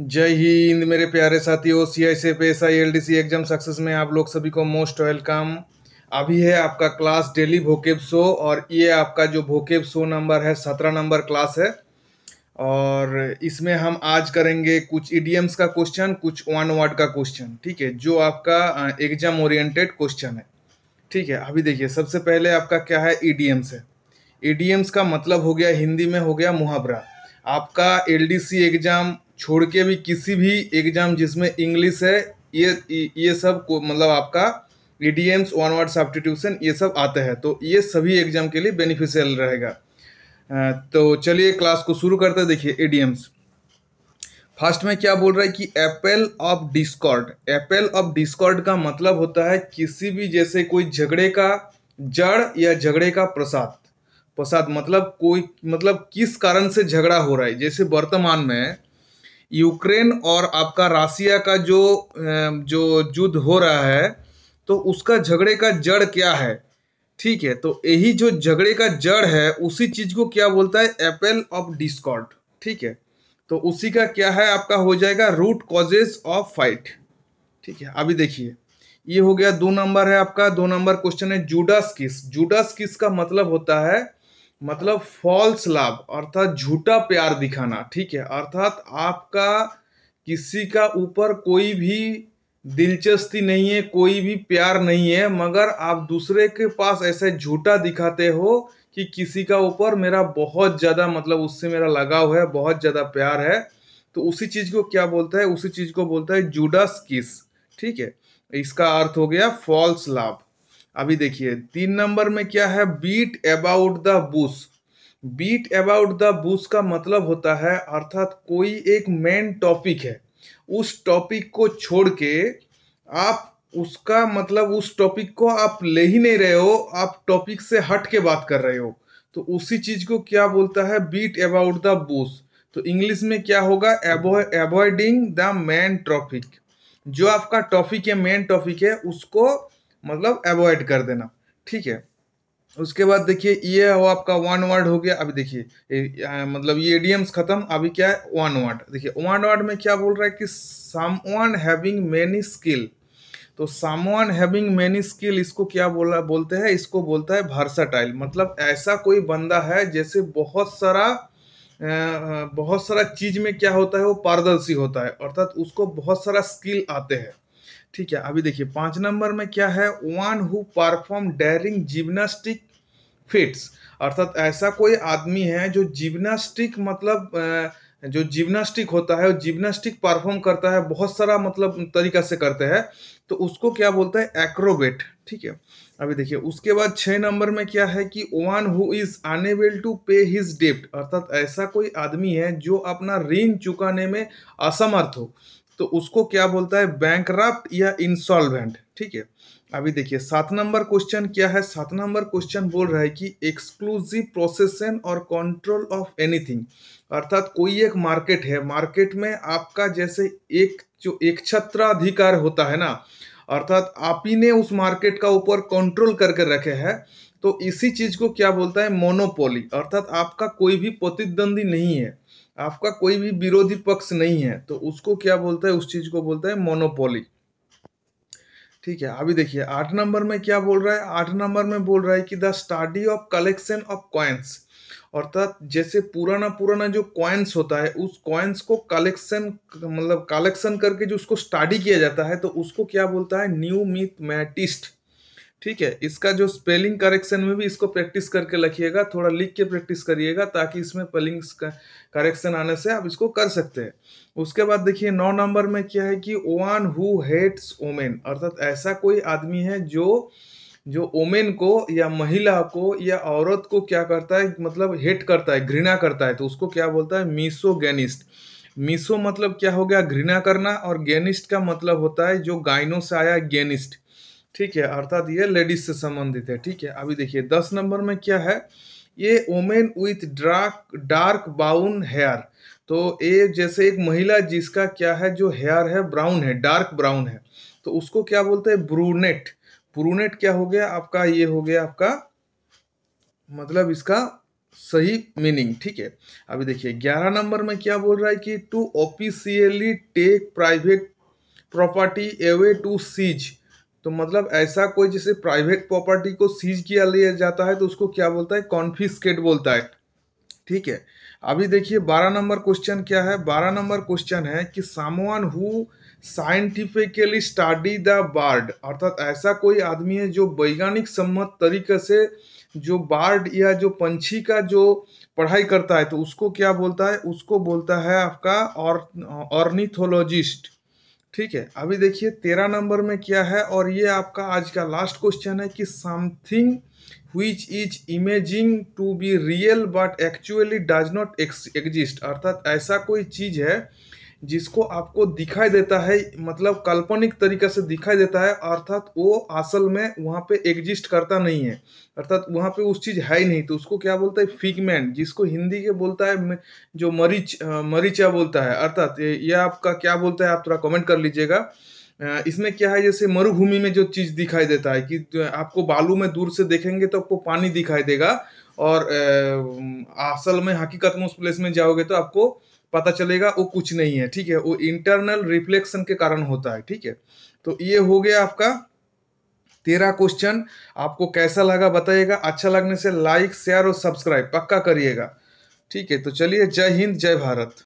जय हिंद मेरे प्यारे साथियों सी आई से S I L D C exam success में आप लोग सभी को मोस्ट वेलकम अभी है आपका क्लास डेली भोकेब शो और ये आपका जो भोकेब शो नंबर है सत्रह नंबर क्लास है और इसमें हम आज करेंगे कुछ ईडीएम्स का क्वेश्चन कुछ वन वर्ड का क्वेश्चन ठीक है जो आपका एग्जाम ओरिएंटेड क्वेश्चन है ठीक है अभी देखिए सबसे पहले आपका क्या है ईडीएम्स है ईडीएम्स का मतलब हो गया हिंदी में हो गया मुहावरा आपका एलडीसी एग्जाम छोड़ के भी किसी भी एग्जाम जिसमें इंग्लिश है ये ये सब को मतलब आपका ईडीएम्स वन वर्ड सब्टीट्यूशन ये सब आते हैं तो ये सभी एग्जाम के लिए बेनिफिशियल रहेगा तो चलिए क्लास को शुरू करते हैं देखिए ईडीएम्स e फर्स्ट में क्या बोल रहा है कि apple of discord apple of discord का मतलब होता है किसी भी जैसे कोई झगड़े का जड़ या झगड़े का प्रसाद प्रसाद मतलब कोई मतलब किस कारण से झगड़ा हो रहा है जैसे वर्तमान में यूक्रेन और आपका रासिया का जो जो युद्ध हो रहा है तो उसका झगड़े का जड़ क्या है ठीक है तो यही जो झगड़े का जड़ है उसी चीज़ को क्या बोलता है एपल ऑफ डिस्कॉर्ड ठीक है तो उसी का क्या है आपका हो जाएगा रूट कॉजेस ऑफ फाइट ठीक है अभी देखिए ये हो गया दो नंबर है आपका दो नंबर क्वेश्चन है जूडास किस जूडास किस का मतलब होता है मतलब फॉल्स लाभ अर्थात झूठा प्यार दिखाना ठीक है अर्थात आपका किसी का ऊपर कोई भी दिलचस्पी नहीं है कोई भी प्यार नहीं है मगर आप दूसरे के पास ऐसे झूठा दिखाते हो कि किसी का ऊपर मेरा बहुत ज़्यादा मतलब उससे मेरा लगाव है बहुत ज़्यादा प्यार है तो उसी चीज़ को क्या बोलता है उसी चीज़ को बोलता है जूडस किस ठीक है इसका अर्थ हो गया फॉल्स लाभ अभी देखिए तीन नंबर में क्या है beat about the bush beat about the bush का मतलब होता है अर्थात कोई एक मेन टॉपिक है उस टॉपिक को छोड़ के आप उसका मतलब उस टॉपिक को आप ले ही नहीं रहे हो आप टॉपिक से हट के बात कर रहे हो तो उसी चीज को क्या बोलता है बीट अबाउट द बुश तो इंग्लिश में क्या होगा अवॉइडिंग द मेन टॉपिक जो आपका टॉपिक है मेन टॉपिक है उसको मतलब अवॉइड कर देना ठीक है उसके बाद देखिए ये हो आपका वन वर्ड हो गया अभी देखिए मतलब ये एडियम्स खत्म अभी क्या है वन वर्ड देखिए वन वर्ड में क्या बोल रहा है कि वन हैविंग मेनी स्किल तो वन हैविंग मेनी स्किल इसको क्या बोला बोलते हैं इसको बोलता है भरसाटाइल मतलब ऐसा कोई बंदा है जैसे बहुत सारा बहुत सारा चीज में क्या होता है वो पारदर्शी होता है अर्थात उसको बहुत सारा स्किल आते हैं ठीक है अभी देखिए पांच नंबर में क्या है one who perform daring gymnastic feats अर्थात ऐसा कोई आदमी है जो जिम्नास्टिक मतलब जो जिम्नास्टिक होता है वो जिम्नास्टिक परफॉर्म करता है बहुत सारा मतलब तरीका से करते हैं तो उसको क्या बोलता है एक्रोबेट ठीक है अभी देखिए उसके बाद छः नंबर में क्या है कि one who is unable to pay his डेप्ट अर्थात ऐसा कोई आदमी है जो अपना ऋण चुकाने में असमर्थ हो तो उसको क्या बोलता है बैंक या इंसॉल्वेंट ठीक है अभी देखिए सात नंबर क्वेश्चन क्या है सात नंबर क्वेश्चन बोल रहा है कि एक्सक्लूसिव प्रोसेसन और कंट्रोल ऑफ एनीथिंग अर्थात कोई एक मार्केट है मार्केट में आपका जैसे एक जो एक छत्राधिकार होता है ना अर्थात आप ही ने उस मार्केट का ऊपर कंट्रोल करके रखे है तो इसी चीज को क्या बोलता है मोनोपोली अर्थात आपका कोई भी प्रतिद्वंदी नहीं है आपका कोई भी विरोधी पक्ष नहीं है तो उसको क्या बोलता है उस चीज को बोलता है मोनोपोली ठीक है अभी देखिए आठ नंबर में क्या बोल रहा है आठ नंबर में बोल रहा है कि the study of collection of coins अर्थात जैसे पुराना पुराना जो कॉइन्स होता है उस कॉइन्स को कलेक्शन मतलब कलेक्शन करके जो उसको स्टडी किया जाता है तो उसको क्या बोलता है न्यू मिथमेटिस्ट ठीक है इसका जो स्पेलिंग करेक्शन में भी इसको प्रैक्टिस करके रखिएगा थोड़ा लिख के प्रैक्टिस करिएगा ताकि इसमें स्पेलिंग करेक्शन आने से आप इसको कर सकते हैं उसके बाद देखिए नौ नंबर में क्या है कि वन हु हेट्स ओमेन अर्थात ऐसा कोई आदमी है जो जो ओमेन को या महिला को या औरत को क्या करता है मतलब हेट करता है घृणा करता है तो उसको क्या बोलता है मीसो मीसो मतलब क्या हो गया घृणा करना और गेनिस्ट का मतलब होता है जो गायनों से आया गेनिस्ट ठीक है अर्थात ये लेडीज से संबंधित है ठीक है अभी देखिए दस नंबर में क्या है ये women with dark dark brown hair तो ये जैसे एक महिला जिसका क्या है जो हेयर है ब्राउन है डार्क ब्राउन है तो उसको क्या बोलते हैं ब्रूनेट ब्रूनेट क्या हो गया आपका ये हो गया आपका मतलब इसका सही मीनिंग ठीक है अभी देखिए ग्यारह नंबर में क्या बोल रहा है कि to officially take private property away to seize तो मतलब ऐसा कोई जैसे प्राइवेट प्रॉपर्टी को सीज किया लिया जाता है तो उसको क्या बोलता है कॉन्फिस्केट बोलता है ठीक है अभी देखिए बारह नंबर क्वेश्चन क्या है बारह नंबर क्वेश्चन है कि someone who scientifically study the bird अर्थात ऐसा कोई आदमी है जो वैज्ञानिक सम्मत तरीके से जो बार्ड या जो पंछी का जो पढ़ाई करता है तो उसको क्या बोलता है उसको बोलता है आपका और ऑर्निथोलॉजिस्ट uh, ठीक है अभी देखिए तेरह नंबर में क्या है और ये आपका आज का लास्ट क्वेश्चन है कि something which is imaging to be real but actually does not exist अर्थात ऐसा कोई चीज़ है जिसको आपको दिखाई देता है मतलब काल्पनिक तरीके से दिखाई देता है अर्थात वो असल में वहाँ पे एग्जिस्ट करता नहीं है अर्थात वहाँ पे उस चीज़ है ही नहीं तो उसको क्या बोलता है फिगमेंट जिसको हिंदी के बोलता है जो मरीच मरीचा बोलता है अर्थात ये आपका क्या बोलता है आप थोड़ा कमेंट कर लीजिएगा इसमें क्या है जैसे मरुभूमि में जो चीज़ दिखाई देता है कि तो आपको बालू में दूर से देखेंगे तो आपको पानी दिखाई देगा और असल में हकीकत में उस प्लेस में जाओगे तो आपको पता चलेगा वो कुछ नहीं है ठीक है वो इंटरनल रिफ्लेक्शन के कारण होता है ठीक है तो ये हो गया आपका तेरा क्वेश्चन आपको कैसा लगा बताइएगा अच्छा लगने से लाइक शेयर और सब्सक्राइब पक्का करिएगा ठीक है तो चलिए जय हिंद जय भारत